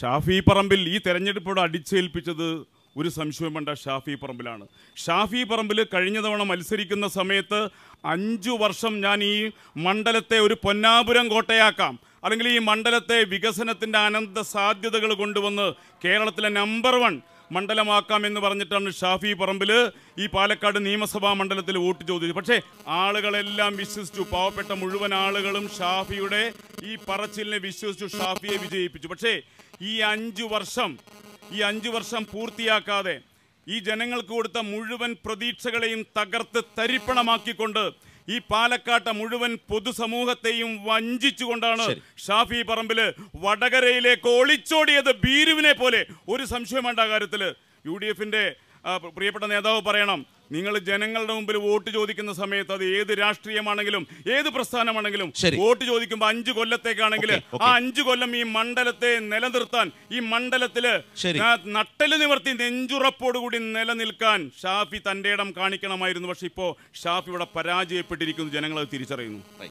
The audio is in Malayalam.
ഷാഫി പറമ്പിൽ ഈ തെരഞ്ഞെടുപ്പോട് അടിച്ചേൽപ്പിച്ചത് ഒരു സംശയം വേണ്ട ഷാഫി പറമ്പിലാണ് ഷാഫി പറമ്പിൽ കഴിഞ്ഞ തവണ മത്സരിക്കുന്ന സമയത്ത് അഞ്ചു വർഷം ഞാൻ ഈ മണ്ഡലത്തെ ഒരു പൊന്നാപുരം കോട്ടയാക്കാം അല്ലെങ്കിൽ ഈ മണ്ഡലത്തെ വികസനത്തിൻ്റെ അനന്ത സാധ്യതകൾ കൊണ്ടുവന്ന് കേരളത്തിലെ നമ്പർ വൺ മണ്ഡലമാക്കാം എന്ന് പറഞ്ഞിട്ടാണ് ഷാഫി പറമ്പിൽ ഈ പാലക്കാട് നിയമസഭാ മണ്ഡലത്തിൽ വോട്ട് ചോദിച്ചത് പക്ഷേ ആളുകളെല്ലാം വിശ്വസിച്ചു പാവപ്പെട്ട മുഴുവൻ ആളുകളും ഷാഫിയുടെ ഈ പറച്ചിലിനെ വിശ്വസിച്ചു ഷാഫിയെ വിജയിപ്പിച്ചു പക്ഷേ ഈ അഞ്ചു വർഷം ഈ അഞ്ചു വർഷം പൂർത്തിയാക്കാതെ ഈ ജനങ്ങൾക്ക് കൊടുത്ത മുഴുവൻ പ്രതീക്ഷകളെയും തകർത്ത് തരിപ്പണമാക്കിക്കൊണ്ട് ഈ പാലക്കാട്ടെ മുഴുവൻ പൊതുസമൂഹത്തെയും വഞ്ചിച്ചുകൊണ്ടാണ് ഷാഫി പറമ്പിൽ വടകരയിലേക്ക് ഒളിച്ചോടിയത് ഭീരുവിനെ പോലെ ഒരു സംശയം വേണ്ട കാര്യത്തില് യു ഡി പ്രിയപ്പെട്ട നേതാവ് പറയണം നിങ്ങൾ ജനങ്ങളുടെ മുമ്പിൽ വോട്ട് ചോദിക്കുന്ന സമയത്ത് അത് ഏത് രാഷ്ട്രീയമാണെങ്കിലും ഏത് പ്രസ്ഥാനമാണെങ്കിലും വോട്ട് ചോദിക്കുമ്പോൾ അഞ്ചു കൊല്ലത്തേക്കാണെങ്കിൽ ആ അഞ്ചു കൊല്ലം ഈ മണ്ഡലത്തെ നിലനിർത്താൻ ഈ മണ്ഡലത്തില് നട്ടല് നിവർത്തി നെഞ്ചുറപ്പോടുകൂടി നിലനിൽക്കാൻ ഷാഫി തന്റെ ഇടം കാണിക്കണമായിരുന്നു പക്ഷെ ഇപ്പോ ഷാഫി ഇവിടെ പരാജയപ്പെട്ടിരിക്കുന്നു ജനങ്ങൾ അത് തിരിച്ചറിയുന്നു